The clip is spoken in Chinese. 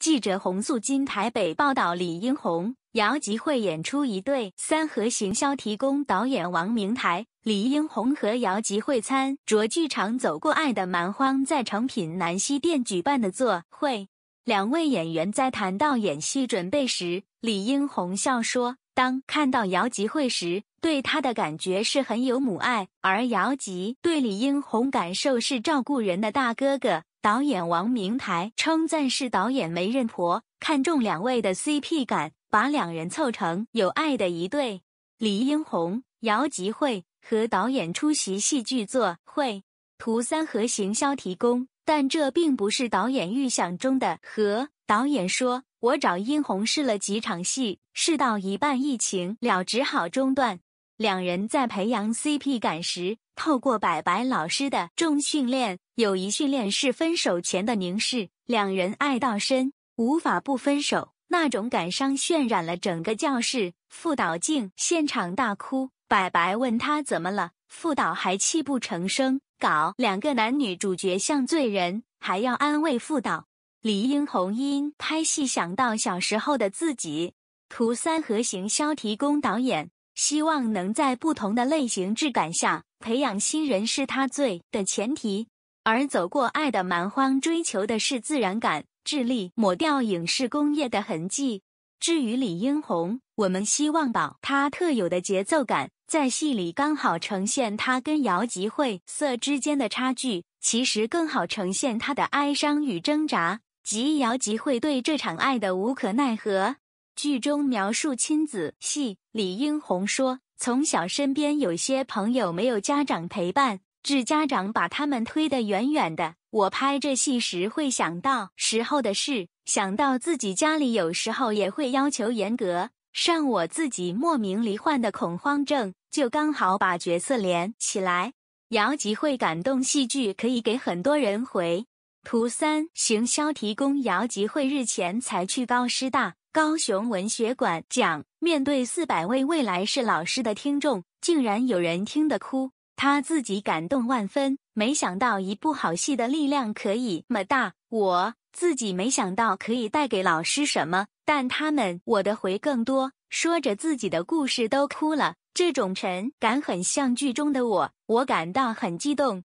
记者洪素金台北报道：李英红、姚吉会演出一对三和行销提供导演王明台，李英红和姚吉会参卓剧场走过爱的蛮荒在成品南溪店举办的座会，两位演员在谈到演戏准备时，李英红笑说：“当看到姚吉会时，对他的感觉是很有母爱，而姚吉对李英红感受是照顾人的大哥哥。”导演王明台称赞是导演没认婆看中两位的 CP 感，把两人凑成有爱的一对。李英红、姚吉慧和导演出席戏剧作会。图三和行销提供，但这并不是导演预想中的和。导演说：“我找英红试了几场戏，试到一半疫情了，只好中断。两人在培养 CP 感时，透过百白老师的重训练。”友谊训练是分手前的凝视，两人爱到深，无法不分手。那种感伤渲染了整个教室。副导竟现场大哭，白白问他怎么了，副导还泣不成声。搞两个男女主角像罪人，还要安慰副导。李英红因拍戏想到小时候的自己。图三和行销提供导演希望能在不同的类型质感下培养新人，是他最的前提。而走过爱的蛮荒，追求的是自然感、智力，抹掉影视工业的痕迹。至于李英红，我们希望把她特有的节奏感，在戏里刚好呈现她跟姚吉慧色之间的差距，其实更好呈现她的哀伤与挣扎，及姚吉慧对这场爱的无可奈何。剧中描述亲子戏，李英红说：“从小身边有些朋友没有家长陪伴。”致家长把他们推得远远的。我拍这戏时会想到时候的事，想到自己家里有时候也会要求严格，上我自己莫名罹患的恐慌症，就刚好把角色连起来。姚吉会感动戏剧可以给很多人回图三行销提供。姚吉会日前才去高师大高雄文学馆讲，面对四百位未来是老师的听众，竟然有人听得哭。他自己感动万分，没想到一部好戏的力量可以么大。我自己没想到可以带给老师什么，但他们我的回更多。说着自己的故事都哭了，这种沉感很像剧中的我，我感到很激动。